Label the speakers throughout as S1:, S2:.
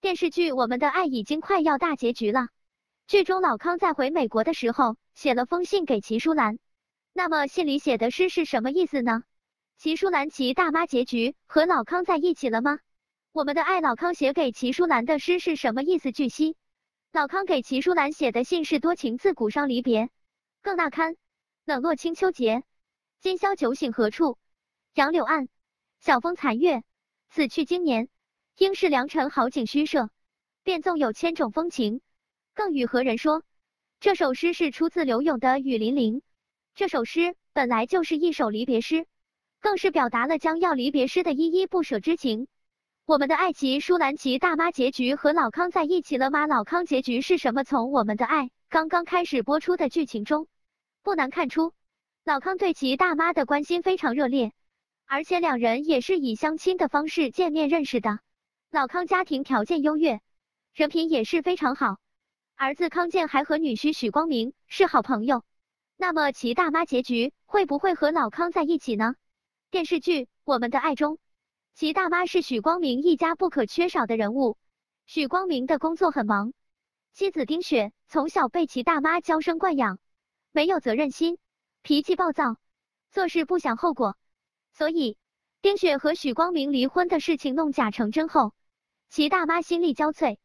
S1: 电视剧《我们的爱》已经快要大结局了，剧中老康在回美国的时候写了封信给齐舒兰，那么信里写的诗是什么意思呢？齐舒兰齐大妈结局和老康在一起了吗？我们的爱老康写给齐舒兰的诗是什么意思？据悉，老康给齐舒兰写的信是“多情自古伤离别，更那堪冷落清秋节，今宵酒醒何处？杨柳岸，晓风残月。此去经年。”应是良辰好景虚设，便纵有千种风情，更与何人说？这首诗是出自柳永的《雨霖铃》。这首诗本来就是一首离别诗，更是表达了将要离别时的依依不舍之情。我们的爱妻舒兰奇大妈结局和老康在一起了吗？老康结局是什么？从我们的爱刚刚开始播出的剧情中，不难看出老康对其大妈的关心非常热烈，而且两人也是以相亲的方式见面认识的。老康家庭条件优越，人品也是非常好。儿子康健还和女婿许光明是好朋友。那么齐大妈结局会不会和老康在一起呢？电视剧《我们的爱》中，齐大妈是许光明一家不可缺少的人物。许光明的工作很忙，妻子丁雪从小被齐大妈娇生惯养，没有责任心，脾气暴躁，做事不想后果，所以丁雪和许光明离婚的事情弄假成真后。齐大妈心力交瘁，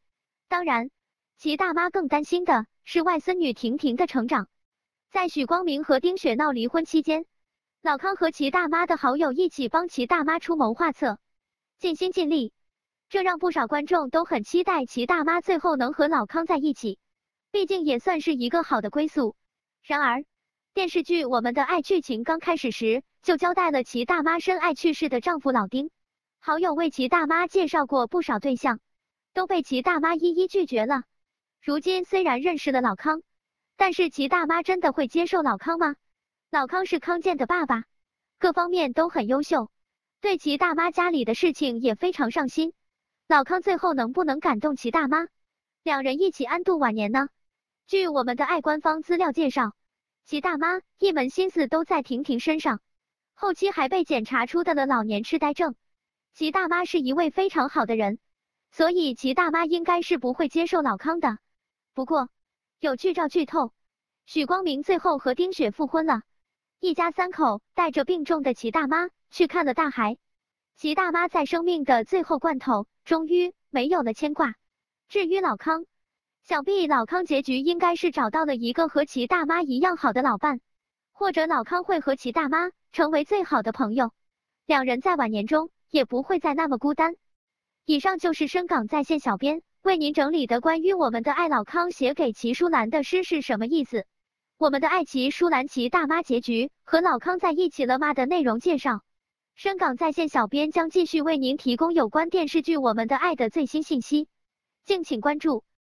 S1: 当然，齐大妈更担心的是外孙女婷婷的成长。在许光明和丁雪闹离婚期间，老康和齐大妈的好友一起帮齐大妈出谋划策，尽心尽力，这让不少观众都很期待齐大妈最后能和老康在一起，毕竟也算是一个好的归宿。然而，电视剧《我们的爱》剧情刚开始时就交代了齐大妈深爱去世的丈夫老丁。好友为其大妈介绍过不少对象，都被其大妈一一拒绝了。如今虽然认识了老康，但是其大妈真的会接受老康吗？老康是康健的爸爸，各方面都很优秀，对其大妈家里的事情也非常上心。老康最后能不能感动其大妈，两人一起安度晚年呢？据我们的爱官方资料介绍，其大妈一门心思都在婷婷身上，后期还被检查出的了老年痴呆症。齐大妈是一位非常好的人，所以齐大妈应该是不会接受老康的。不过有剧照剧透，许光明最后和丁雪复婚了，一家三口带着病重的齐大妈去看了大海。齐大妈在生命的最后关头，终于没有了牵挂。至于老康，想必老康结局应该是找到了一个和齐大妈一样好的老伴，或者老康会和齐大妈成为最好的朋友，两人在晚年中。也不会再那么孤单。以上就是深港在线小编为您整理的关于我们的爱老康写给齐舒兰的诗是什么意思，我们的爱齐舒兰齐大妈结局和老康在一起了吗的内容介绍。深港在线小编将继续为您提供有关电视剧《我们的爱》的最新信息，敬请关注。